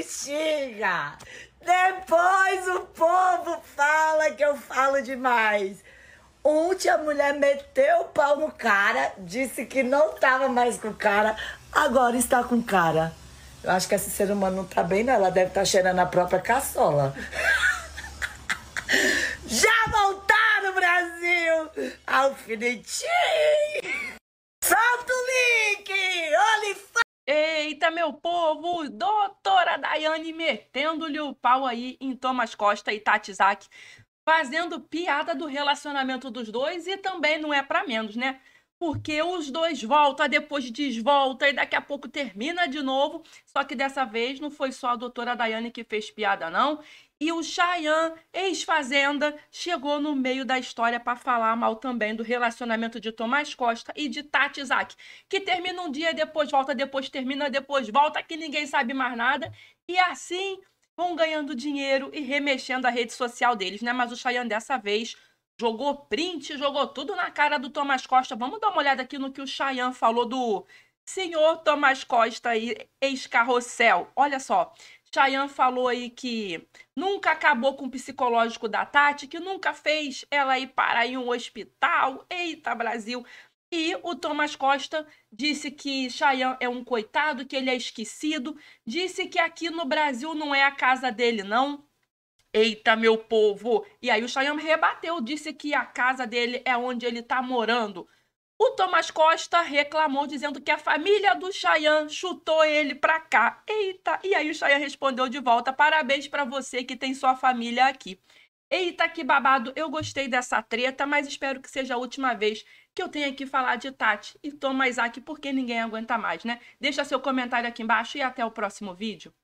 xinga. Depois o povo fala que eu falo demais. Ontem a mulher meteu o pau no cara, disse que não tava mais com cara, agora está com cara. Eu acho que esse ser humano não tá bem, não. Ela deve estar tá cheirando a própria caçola. Já voltaram, Brasil! Alfinetim! Solta o link! Olifante! Eita, meu povo! Doutor! Daiane metendo-lhe o pau aí em Thomas Costa e Tati Zaki, fazendo piada do relacionamento dos dois e também não é para menos, né? porque os dois voltam, depois desvolta e daqui a pouco termina de novo. Só que dessa vez não foi só a doutora Daiane que fez piada, não. E o Chayan, ex-fazenda, chegou no meio da história para falar mal também do relacionamento de Tomás Costa e de Tati Isaac, que termina um dia, depois volta, depois termina, depois volta, que ninguém sabe mais nada. E assim vão ganhando dinheiro e remexendo a rede social deles, né? Mas o Chayan dessa vez jogou print, jogou tudo na cara do Thomas Costa. Vamos dar uma olhada aqui no que o Chayan falou do senhor Thomas Costa e ex-carrossel. Olha só, Chayan falou aí que nunca acabou com o psicológico da Tati, que nunca fez ela ir para em um hospital. Eita, Brasil! E o Thomas Costa disse que Chayan é um coitado, que ele é esquecido. Disse que aqui no Brasil não é a casa dele, não Eita, meu povo! E aí o Chayam rebateu, disse que a casa dele é onde ele está morando. O Thomas Costa reclamou dizendo que a família do Cheyenne chutou ele pra cá. Eita! E aí o Cheyenne respondeu de volta: "Parabéns para você que tem sua família aqui". Eita, que babado! Eu gostei dessa treta, mas espero que seja a última vez que eu tenha que falar de Tati e Thomas aqui, porque ninguém aguenta mais, né? Deixa seu comentário aqui embaixo e até o próximo vídeo.